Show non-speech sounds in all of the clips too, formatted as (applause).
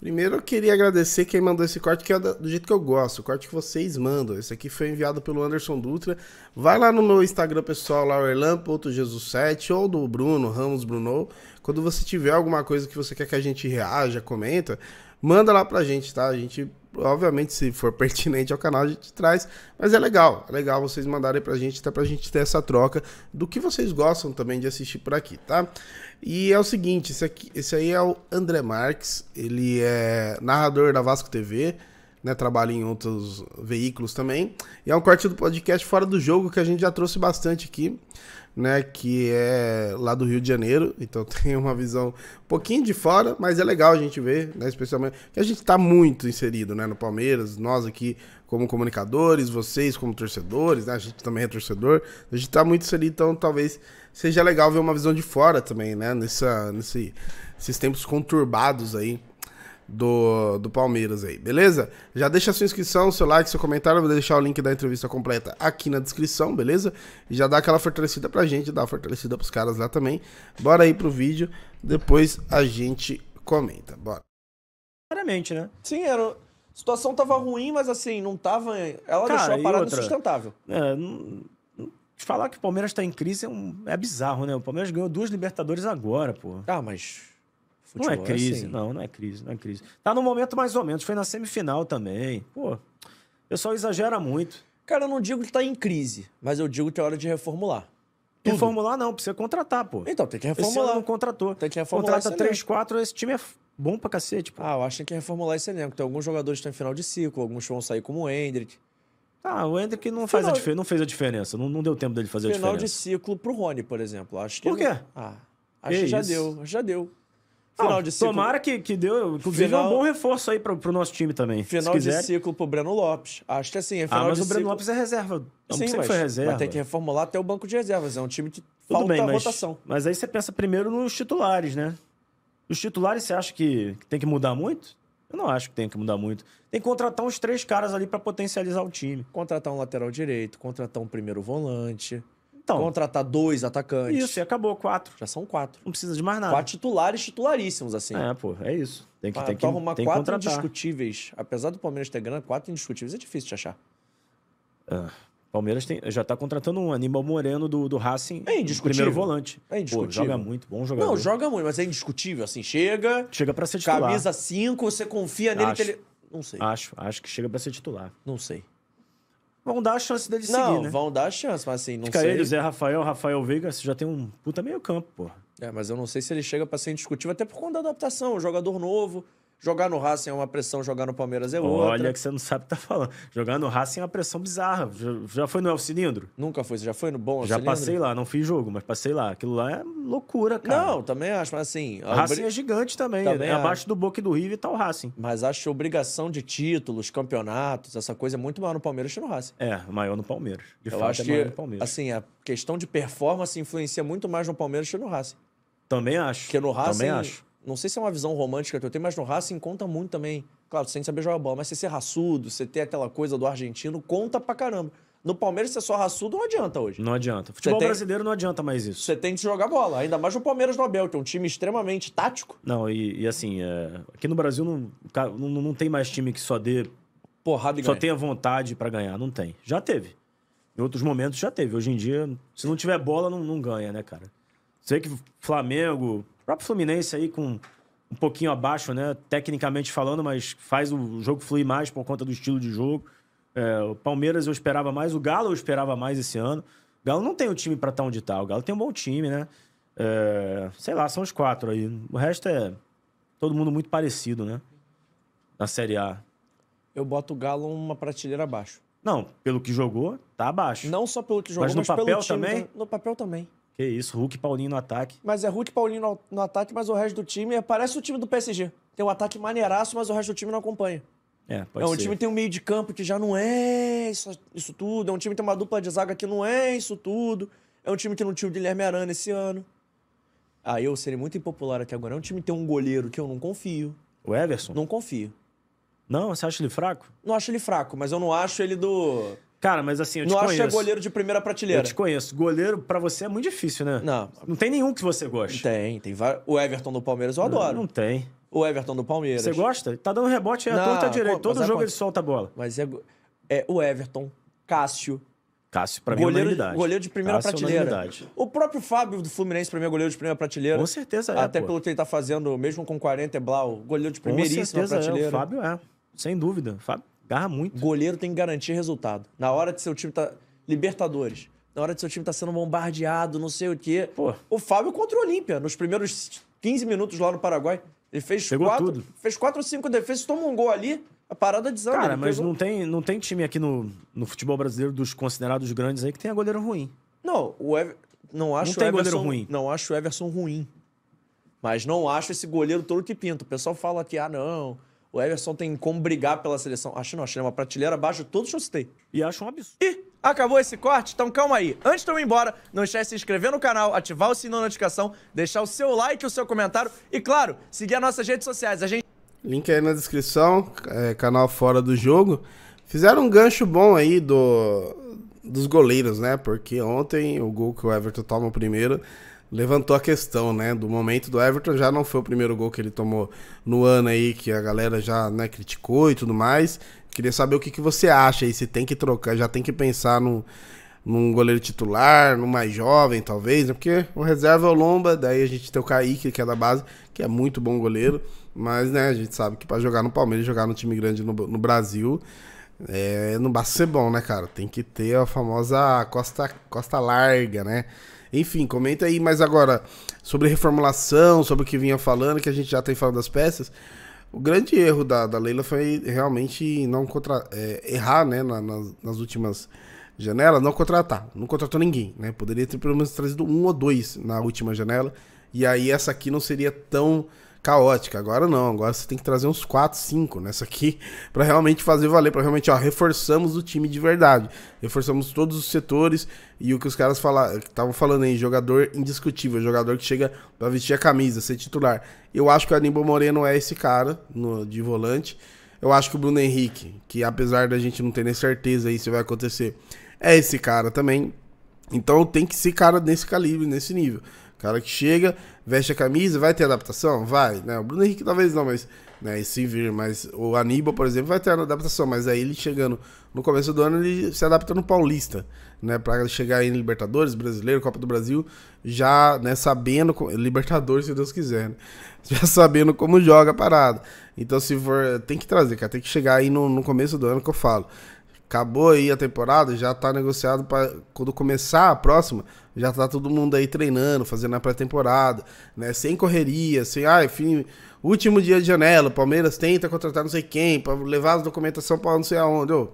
Primeiro eu queria agradecer quem mandou esse corte, que é do jeito que eu gosto, o corte que vocês mandam. Esse aqui foi enviado pelo Anderson Dutra. Vai lá no meu Instagram pessoal, laurelã.jesus7 ou do Bruno, Ramos Bruno. Quando você tiver alguma coisa que você quer que a gente reaja, comenta, manda lá pra gente, tá? A gente, obviamente, se for (laughs) pertinente ao canal, a gente traz, mas é legal, é legal vocês mandarem pra gente, tá? Pra gente ter essa troca do que vocês gostam também de assistir por aqui, tá? E é o seguinte, esse, aqui, esse aí é o André Marques, ele é narrador da Vasco TV, né, em outros veículos também. E é um corte do podcast Fora do Jogo que a gente já trouxe bastante aqui, né, que é lá do Rio de Janeiro, (laughs) então tem uma visão um pouquinho de fora, mas é legal a gente ver, né, especialmente que a gente está muito inserido, né, no Palmeiras, nós aqui como comunicadores, vocês como torcedores, né, a gente também é torcedor, a gente está muito inserido, então talvez seja legal ver uma visão de fora também, né, nessa, nesse, nesses tempos conturbados aí do, do Palmeiras aí, beleza? Já deixa sua inscrição, seu like, seu comentário, eu vou deixar o link da entrevista completa aqui na descrição, beleza? E já dá aquela fortalecida pra gente, dá uma fortalecida pros caras lá também. Bora aí pro vídeo, depois a gente comenta, bora. Claramente, né? Sim, era... A situação tava ruim, mas assim, não tava... Ela Cara, deixou a parada outra... sustentável. É, não... Falar que o Palmeiras tá em crise é, um... é bizarro, né? O Palmeiras ganhou duas Libertadores agora, pô. Ah, mas... É Futebol não é crise, assim. não, não é crise, não é crise. Tá no momento mais ou menos, foi na semifinal também. Pô, o pessoal exagera muito. Cara, eu não digo que tá em crise, mas eu digo que é hora de reformular. Tudo. Reformular não, precisa contratar, pô. Então, tem que reformular. Esse ano não contratou. Tem que reformular Contrata três quatro esse time é bom pra cacete, pô. Ah, eu acho que tem que reformular esse elenco. Tem alguns jogadores que estão em final de ciclo, alguns vão sair como o Hendrick. Ah, o Hendrick não, faz final... a dif... não fez a diferença, não, não deu tempo dele fazer final a diferença. Final de ciclo pro Rony, por exemplo. Acho que por quê? Não... Ah, acho que, que já isso? deu, já deu. Final de ciclo. Tomara que, que deu, inclusive, é final... um bom reforço aí pro, pro nosso time também. Final de ciclo pro Breno Lopes. Acho que assim, é ah, final ah, mas de o Breno Lopes é reserva. Não Sim, mas, foi reserva. Mas tem que reformular até o banco de reservas. É um time que Tudo falta bem, mas, votação. Mas aí você pensa primeiro nos titulares, né? Os titulares você acha que tem que mudar muito? Eu não acho que tem que mudar muito. Tem que contratar uns três caras ali para potencializar o time. Contratar um lateral direito, contratar um primeiro volante. Então. Contratar dois atacantes. Isso, e acabou, quatro. Já são quatro. Não precisa de mais nada. Quatro titulares, titularíssimos, assim. É, pô, é isso. Tem que, ah, tem que, arrumar tem quatro contratar. indiscutíveis. Apesar do Palmeiras ter grana, quatro indiscutíveis é difícil de achar. Ah, Palmeiras tem, já tá contratando um Aníbal Moreno do, do Racing. É indiscutível. Primeiro volante. É indiscutível. Pô, joga muito, bom jogador. Não, joga muito, mas é indiscutível, assim. Chega. Chega para ser titular. Camisa cinco você confia nele acho, que ele. Não sei. Acho, acho que chega para ser titular. Não sei vão dar a chance dele não, seguir, né? vão dar a chance, mas assim, não Fica sei. Ele, Zé Rafael, Rafael Veiga, você já tem um puta meio campo, pô. É, mas eu não sei se ele chega para ser indiscutível, até por conta da adaptação, jogador novo. Jogar no Racing é uma pressão, jogar no Palmeiras é outra. Olha que você não sabe o que tá falando. Jogar no Racing é uma pressão bizarra. Já foi no El Cilindro? Nunca foi. Você já foi no Bom Já cilindro? passei lá, não fiz jogo, mas passei lá. Aquilo lá é loucura, cara. Não, também acho, mas assim... O Racing obri... é gigante também. também é abaixo do Boca e do River tá o Racing. Mas acho obrigação de títulos, campeonatos, essa coisa é muito maior no Palmeiras que no Racing. É, maior no Palmeiras. De Eu fato, acho é maior no Palmeiras. assim, a questão de performance influencia muito mais no Palmeiras que no Racing. Também acho. Porque no Racing... Também acho não sei se é uma visão romântica que eu tenho, mas no Racing conta muito também. Claro, sem saber jogar bola, mas você ser raçudo, você ter aquela coisa do argentino, conta pra caramba. No Palmeiras, você é só raçudo, não adianta hoje. Não adianta. Futebol tem... brasileiro não adianta mais isso. Você tem que jogar bola. Ainda mais o Palmeiras no Abel, que é um time extremamente tático. Não, e, e assim, é... aqui no Brasil não, não, não, tem mais time que só dê... Porrada e Só ganha. tenha vontade para ganhar. Não tem. Já teve. Em outros momentos já teve. Hoje em dia, se não tiver bola, não, não ganha, né, cara? Sei que Flamengo, próprio Fluminense aí com um pouquinho abaixo, né? Tecnicamente falando, mas faz o jogo fluir mais por conta do estilo de jogo. É, o Palmeiras eu esperava mais, o Galo eu esperava mais esse ano. O Galo não tem o time para estar tá onde tá. O Galo tem um bom time, né? É, sei lá, são os quatro aí. O resto é todo mundo muito parecido, né? Na Série A. Eu boto o Galo uma prateleira abaixo. Não, pelo que jogou, tá abaixo. Não só pelo que jogou, mas, no mas papel pelo time. Também? No papel também. Que isso, Hulk e Paulinho no ataque. Mas é Hulk e Paulinho no, no ataque, mas o resto do time é, parece o time do PSG. Tem um ataque maneiraço, mas o resto do time não acompanha. É, pode é, um ser. time tem um meio de campo que já não é isso, isso tudo. É um time que tem uma dupla de zaga que não é isso tudo. É um time que não tinha o Guilherme Arana esse ano. Ah, eu seria muito impopular aqui agora. É um time que tem um goleiro que eu não confio. O Everson? Não confio. Não, você acha ele fraco? Não acho ele fraco, mas eu não acho ele do. Cara, mas assim, eu te não conheço. Não acho que é goleiro de primeira prateleira. Eu te conheço. Goleiro, para você, é muito difícil, né? Não. Não tem nenhum que você goste. Tem, tem vários. O Everton do Palmeiras eu adoro. Não, tem. O Everton do Palmeiras. Você gosta? Tá dando rebote, é não, a torta direita. Todo jogo é... ele solta a bola. Mas é, é o Everton, Cássio. Cássio, pra mim, é é goleiro de primeira Cássio prateleira. O próprio Fábio do Fluminense, pra mim, é goleiro de primeira prateleira. Com certeza é. Até pô. pelo que ele tá fazendo, mesmo com 40 é Blau, goleiro de primeiríssima com certeza prateleira. É. O Fábio é, sem dúvida. Fábio Garra muito. Goleiro tem que garantir resultado. Na hora de seu time tá. Libertadores. Na hora de seu time tá sendo bombardeado, não sei o quê. Pô. O Fábio contra o Olímpia, nos primeiros 15 minutos lá no Paraguai. Ele fez Pegou quatro. Tudo. Fez quatro ou cinco defesas, tomou um gol ali. A parada desanda. Cara, mas não, tem, não tem time aqui no, no futebol brasileiro dos considerados grandes aí que tenha goleiro ruim. Não, o Ever... não acho não tem o Everson, goleiro ruim. Não acho o Everson ruim. Mas não acho esse goleiro todo que pinta. O pessoal fala que, ah, não, o Everson tem como brigar pela seleção. Acho não, acho é uma prateleira abaixo de todos que eu citei. E acho um absurdo. E acabou esse corte? Então calma aí. Antes de eu ir embora, não esquece de se inscrever no canal, ativar o sininho da notificação, deixar o seu like, o seu comentário e, claro, seguir as nossas redes sociais. A gente... Link aí na descrição, é, canal Fora do Jogo. Fizeram um gancho bom aí do, dos goleiros, né? Porque ontem o gol que o Everton toma primeiro levantou a questão, né, do momento do Everton, já não foi o primeiro gol que ele tomou no ano aí, que a galera já, né, criticou e tudo mais. Queria saber o que, que você acha aí, se tem que trocar, já tem que pensar no, num goleiro titular, num mais jovem, talvez, né? Porque o reserva é o Lomba, daí a gente tem o Kaique, que é da base, que é muito bom goleiro, mas, né, a gente sabe que para jogar no Palmeiras, jogar no time grande no, no Brasil, é, não basta ser bom, né, cara? Tem que ter a famosa costa, costa larga, né? Enfim, comenta aí, mas agora, sobre reformulação, sobre o que vinha falando, que a gente já tem falado das peças. O grande erro da, da Leila foi realmente não contra, é, errar né, na, nas, nas, últimas janelas, não contratar. Não contratou ninguém. Né? Poderia ter pelo menos trazido um ou dois na última janela. E aí essa aqui não seria tão caótica. Agora não, agora você tem que trazer uns 4, 5 nessa aqui (laughs) para realmente fazer valer, para realmente, ó, reforçamos o time de verdade. Reforçamos todos os setores e o que os caras estavam falando aí, jogador indiscutível, jogador que chega para vestir a camisa, ser titular. Eu acho que o Aníbal Moreno é esse cara no, de volante. Eu acho que o Bruno Henrique, que apesar da gente não ter nem certeza aí se vai acontecer, é esse cara também. Então tem que ser cara nesse calibre, nesse nível cara que chega, veste a camisa, vai ter adaptação? Vai, né? O Bruno Henrique talvez não, mas né, se vir, mas o Aníbal, por exemplo, vai ter adaptação, mas aí ele chegando no começo do ano, ele se adapta no Paulista, né, para chegar em Libertadores, Brasileiro, Copa do Brasil, já, né, sabendo Libertadores, se Deus quiser, né, (laughs) já sabendo como joga a parada. Então, se for, tem que trazer, cara, tem que chegar aí no, no começo do ano que eu falo acabou aí a temporada, já tá negociado para quando começar a próxima, já tá todo mundo aí treinando, fazendo a pré-temporada, né? Sem correria, sem, ah, enfim, último dia de janela, o Palmeiras tenta contratar não sei quem, para levar as documentação para não sei aonde, ô.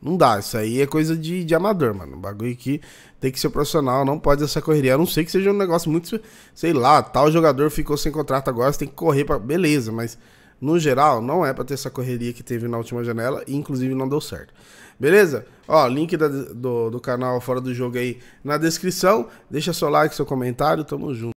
Não dá, isso aí é coisa de, de amador, mano. O bagulho que tem que ser profissional, não pode essa correria. A não ser que seja um negócio muito, sei lá, tal jogador ficou sem contrato agora, você tem que correr para Beleza, mas no geral, não é para ter essa correria que teve na última janela e inclusive não deu certo. Beleza? Ó, link da, do, do canal Fora do Jogo aí na descrição. Deixa seu like, seu comentário. Tamo junto.